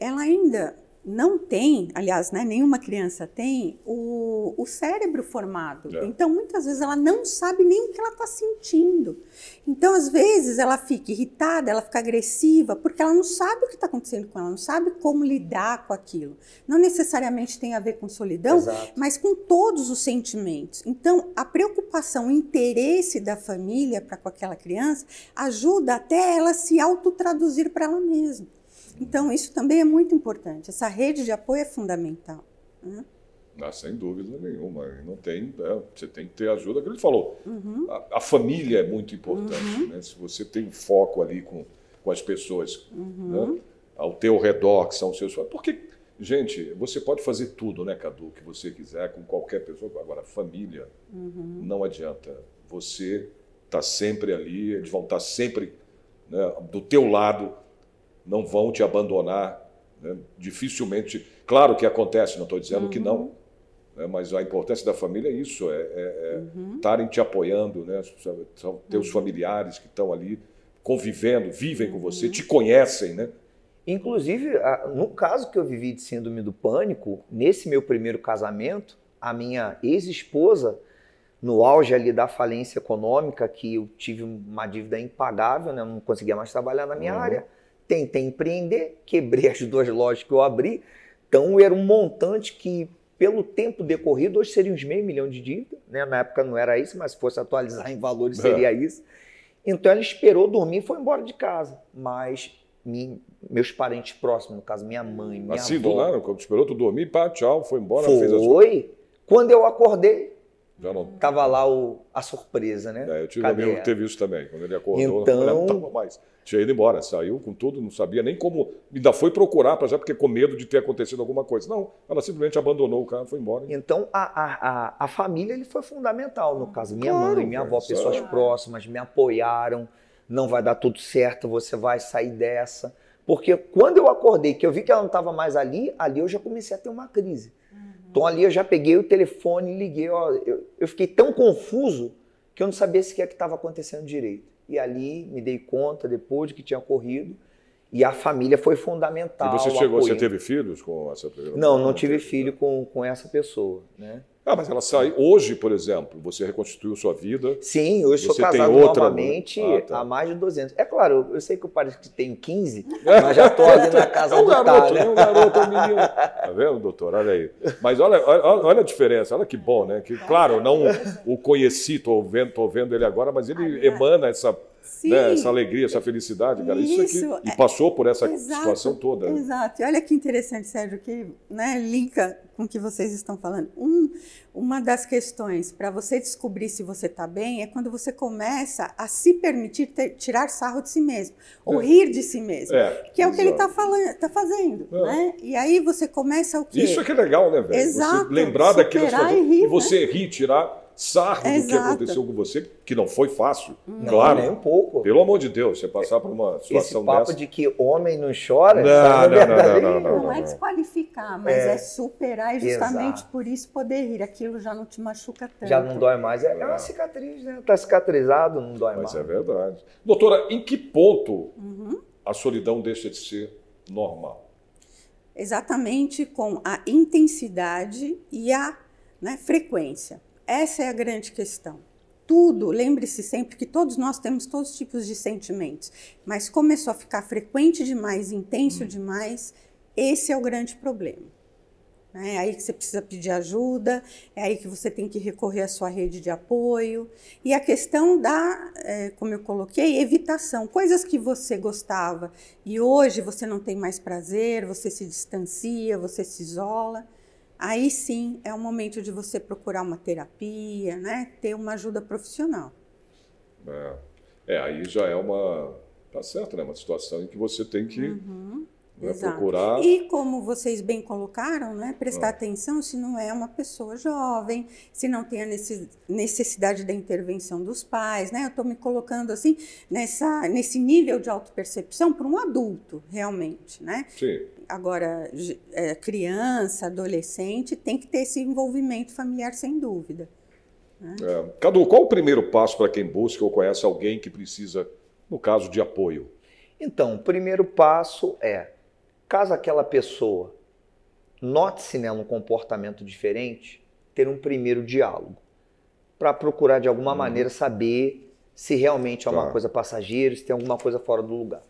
ela ainda não tem, aliás, né, nenhuma criança tem o, o cérebro formado. É. Então, muitas vezes ela não sabe nem o que ela está sentindo. Então, às vezes ela fica irritada, ela fica agressiva, porque ela não sabe o que está acontecendo com ela, não sabe como lidar com aquilo. Não necessariamente tem a ver com solidão, Exato. mas com todos os sentimentos. Então, a preocupação, o interesse da família para com aquela criança ajuda até ela se autotraduzir para ela mesma. Então, isso também é muito importante. Essa rede de apoio é fundamental. Né? Ah, sem dúvida nenhuma. Não tem, é, você tem que ter ajuda. Como ele falou, uhum. a, a, família é muito importante. Uhum. Né? Se você tem foco ali com, com as pessoas uhum. né? ao teu redor, que são seus porque Gente, você pode fazer tudo, né, Cadu, que você quiser, com qualquer pessoa. Agora, família, uhum. não adianta. Você está sempre ali, eles vão estar tá sempre né, do teu lado não vão te abandonar. Né? Dificilmente. Claro que acontece, não estou dizendo uhum. que não. Uhum. Né? Mas a importância da família é isso: é estarem é, é uhum. te apoiando, né? são teus uhum. familiares que estão ali convivendo, vivem com você, uhum. te conhecem, né? Inclusive, no caso que eu vivi de síndrome do pânico, nesse meu primeiro casamento, a minha ex-esposa, no auge ali da falência econômica, que eu tive uma dívida impagável, né? Eu não conseguia mais trabalhar na minha uhum. área tentei empreender, quebrei as duas lojas que eu abri, então era um montante que, pelo tempo decorrido, hoje seria uns meio milhão de dívida, né? na época não era isso, mas se fosse atualizar em valores é. seria isso. Então ela esperou dormir e foi embora de casa, mas minha, meus parentes próximos, no caso minha mãe, minha assim, avó... Assim, do nada, quando esperou tu dormir, pá, tchau, foi embora, foi. fez as Foi. Quando eu acordei, não... Tava lá o, a surpresa, né? É, eu tive Cadê amigo que teve isso também. Quando ele acordou, então... não estava mais. Tinha ido embora, saiu com tudo, não sabia nem como. Ainda foi procurar para já, porque com medo de ter acontecido alguma coisa. Não, ela simplesmente abandonou o cara, foi embora. Hein? Então, a, a, a, família ele foi fundamental no caso. Minha claro, mãe, minha avó, pessoas é- próximas me apoiaram. Não vai dar tudo certo, você vai sair dessa. Porque quando eu acordei, que eu vi que ela não estava mais ali, ali eu já comecei a ter uma crise. Então ali eu já peguei o telefone, liguei, ó, eu, eu fiquei tão confuso que eu não sabia sequer o que estava acontecendo direito. E ali me dei conta depois de que tinha ocorrido e a família foi fundamental. E você chegou, apoio. você teve filhos com essa pessoa? Não, não, não tive filho tá. com, com essa pessoa, né? Ah, mas ela sai hoje, por exemplo, você reconstituiu sua vida. Sim, hoje sou casado outra... novamente ah, tá. há mais de 200. É claro, eu sei que eu pareço que tenho 15, é mas já estou ali na casa é um do né? é garoto, É um garoto, um menino. Está vendo, doutor? Olha aí. Mas olha, olha, olha a diferença, olha que bom, né? Que, claro, não o conheci, estou vendo, vendo ele agora, mas ele emana essa né, essa alegria, essa felicidade, cara. Isso, é isso aqui, e é passou por essa situação toda. Exato. E olha que interessante, Sérgio, que né, linka com o que vocês estão falando. Um, uma das questões para você descobrir se você está bem é quando você começa a se permitir ter, tirar sarro de si mesmo, ou é. rir de si mesmo, é, que é o que ele está tá fazendo. É. Né? E aí você começa o quê? Isso é que é legal, né, velho? Exato. Você lembrar Superar daquilo que você, e rir, e você né? rir, tirar sarro Exato. do que aconteceu com você, que não foi fácil, não, claro. Nem um pouco. Pelo amor de Deus, você passar por uma situação Esse papo dessa. de que homem não chora, não, não, não, não, não, não, não, é desqualificar, mas é, é superar e justamente Exato. por isso poder rir. Aquilo já não te machuca tanto. Já não dói mais. É, é uma é. cicatriz, né? Está cicatrizado, não dói mas mais. Mas é verdade. Doutora, em que ponto uhum. a solidão deixa de ser normal? Exatamente com a intensidade e a né, frequência. Essa é a grande questão. Tudo, lembre-se sempre que todos nós temos todos os tipos de sentimentos, mas começou a é ficar frequente demais, intenso hum. demais, esse é o grande problema. Né? É aí que você precisa pedir ajuda, é aí que você tem que recorrer à sua rede de apoio. E a questão da, é, como eu coloquei, evitação. Coisas que você gostava e hoje você não tem mais prazer, você se distancia, você se isola aí sim é o momento de você procurar uma terapia, né? Ter uma ajuda profissional. É, é aí já é uma. Tá certo, né? Uma situação em que você tem que. Uhum. Né? Procurar. E como vocês bem colocaram, né? prestar ah. atenção se não é uma pessoa jovem, se não tem a necessidade da intervenção dos pais. Né? Eu estou me colocando assim nessa, nesse nível de autopercepção para um adulto, realmente. Né? Sim. Agora, é, criança, adolescente, tem que ter esse envolvimento familiar, sem dúvida. Né? É. Cadu, qual o primeiro passo para quem busca ou conhece alguém que precisa, no caso, de apoio? Então, o primeiro passo é Caso aquela pessoa note-se nela um comportamento diferente, ter um primeiro diálogo para procurar de alguma uhum. maneira saber se realmente é uma tá. coisa passageira, se tem alguma coisa fora do lugar.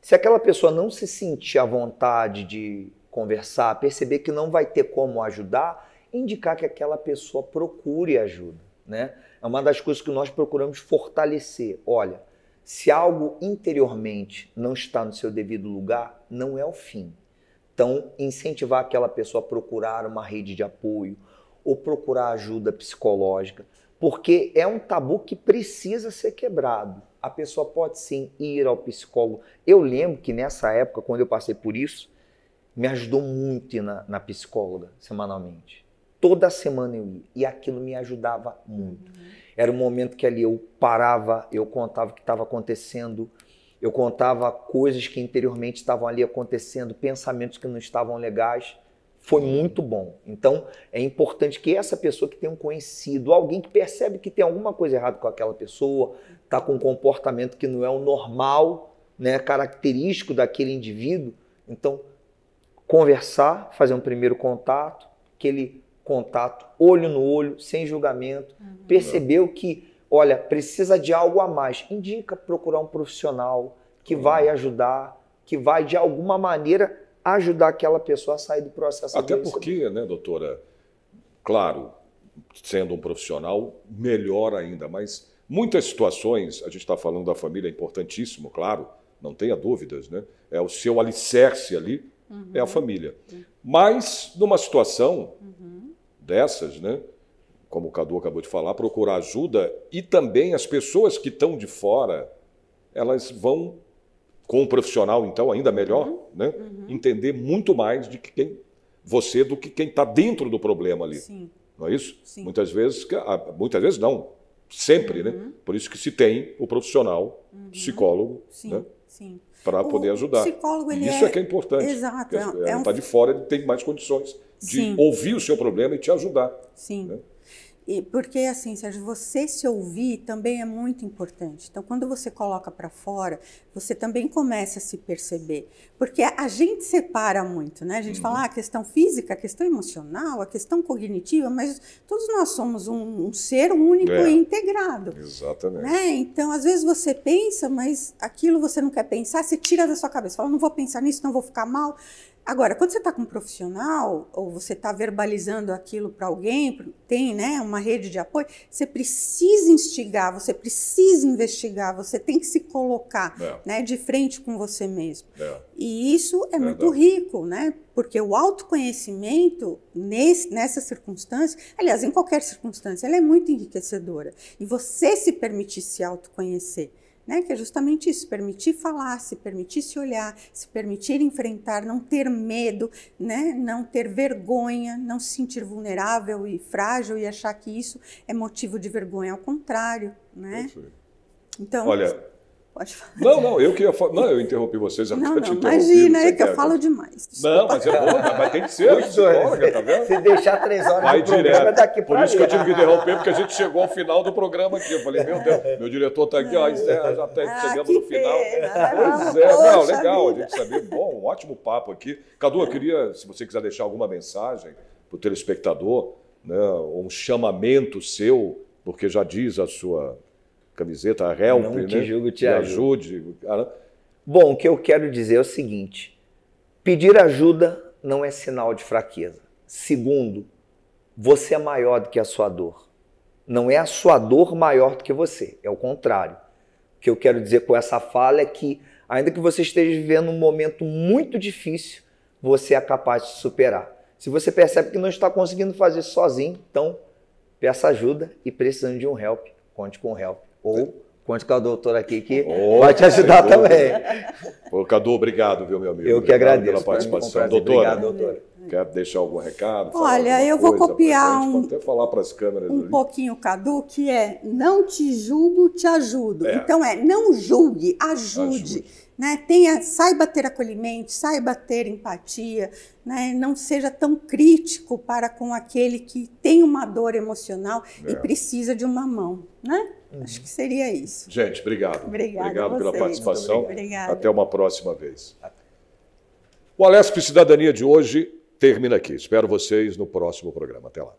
Se aquela pessoa não se sentir à vontade de conversar, perceber que não vai ter como ajudar, indicar que aquela pessoa procure ajuda, né? É uma das coisas que nós procuramos fortalecer. Olha, se algo interiormente não está no seu devido lugar, não é o fim. Então, incentivar aquela pessoa a procurar uma rede de apoio ou procurar ajuda psicológica, porque é um tabu que precisa ser quebrado. A pessoa pode sim ir ao psicólogo. Eu lembro que nessa época, quando eu passei por isso, me ajudou muito na, na psicóloga semanalmente. Toda semana eu ia e aquilo me ajudava muito. Uhum. Era um momento que ali eu parava, eu contava o que estava acontecendo, eu contava coisas que interiormente estavam ali acontecendo, pensamentos que não estavam legais. Foi muito bom. Então, é importante que essa pessoa que tem um conhecido, alguém que percebe que tem alguma coisa errada com aquela pessoa, está com um comportamento que não é o normal, né, característico daquele indivíduo, então conversar, fazer um primeiro contato, que ele contato, olho no olho, sem julgamento, uhum. percebeu que, olha, precisa de algo a mais, indica procurar um profissional que uhum. vai ajudar, que vai de alguma maneira ajudar aquela pessoa a sair do processo. Até porque, né, doutora? Claro, sendo um profissional, melhor ainda, mas muitas situações, a gente está falando da família, é importantíssimo, claro, não tenha dúvidas, né? É o seu alicerce ali, uhum. é a uhum. família. Mas, numa situação, uhum dessas, né? como o Cadu acabou de falar, procurar ajuda e também as pessoas que estão de fora, elas vão, com o profissional, então, ainda melhor, uhum. Né? Uhum. entender muito mais de quem você do que quem está dentro do problema ali. Sim. Não é isso? Sim. Muitas vezes, muitas vezes não, sempre, né? uhum. né? Por isso que se tem o profissional, uhum. psicólogo, sim, né? Sim. Para poder ajudar. O psicólogo, ele isso é... é... que é importante. Exato. é, um... está de fora, ele tem mais condições de Sim. ouvir o seu problema e te ajudar. Sim. Né? E porque assim, Sérgio, você se ouvir também é muito importante. Então, quando você coloca para fora, você também começa a se perceber, porque a gente separa muito, né? A gente uhum. fala ah, a questão física, a questão emocional, a questão cognitiva, mas todos nós somos um, um ser único é. e integrado. Exatamente. Né? Então, às vezes você pensa, mas aquilo você não quer pensar, você tira da sua cabeça, fala não vou pensar nisso, não vou ficar mal. Agora, quando você está com um profissional ou você está verbalizando aquilo para alguém, tem né, uma rede de apoio, você precisa instigar, você precisa investigar, você tem que se colocar é. né, de frente com você mesmo. É. E isso é, é muito rico, né? Porque o autoconhecimento, nesse, nessa circunstância, aliás, em qualquer circunstância, ela é muito enriquecedora. E você se permitir se autoconhecer né? Que é justamente isso: permitir falar, se permitir se olhar, se permitir enfrentar, não ter medo, né? Não ter vergonha, não se sentir vulnerável e frágil e achar que isso é motivo de vergonha, ao contrário, né? Então, olha, Pode falar. Não, não, eu que ia falar. Não, eu interrompi vocês. Eu não, não, imagina, é que eu falo demais. Não, mas é bom, mas tem que ser a psicóloga, tá vendo? Se deixar três horas Vai direto. daqui Por isso que eu tive que interromper, porque a gente chegou ao final do programa aqui. Eu falei, meu Deus, meu diretor está aqui, ó, já está ah, no final. Pena, pois é, não legal, vida. a gente sabia. Bom, um ótimo papo aqui. Cadu, eu queria, se você quiser deixar alguma mensagem para o telespectador, né, um chamamento seu, porque já diz a sua camiseta, a help, Não né? te né? julgo, te ajude. ajude. Ah, Bom, o que eu quero dizer é o seguinte: pedir ajuda não é sinal de fraqueza. Segundo, você é maior do que a sua dor. Não é a sua dor maior do que você, é o contrário. O que eu quero dizer com essa fala é que, ainda que você esteja vivendo um momento muito difícil, você é capaz de superar. Se você percebe que não está conseguindo fazer sozinho, então peça ajuda e precisando de um help, conte com o help. Ou conte com a doutora aqui que oh, vai te ajudar também. Ô, Cadu, obrigado, viu, meu amigo? Eu obrigado que agradeço. Pela participação. Um doutora, obrigado, doutora. Quer deixar algum recado? Olha, eu vou copiar um. até falar para as câmeras. Um ali. pouquinho, Cadu, que é não te julgo, te ajudo. É. Então é não julgue, ajude. ajude. Né? Tenha, saiba ter acolhimento, saiba ter empatia, né? não seja tão crítico para com aquele que tem uma dor emocional é. e precisa de uma mão. Né? Acho que seria isso. Gente, obrigado. Obrigada obrigado pela participação. Obrigada. Até uma próxima vez. O Alesp Cidadania de hoje termina aqui. Espero vocês no próximo programa. Até lá.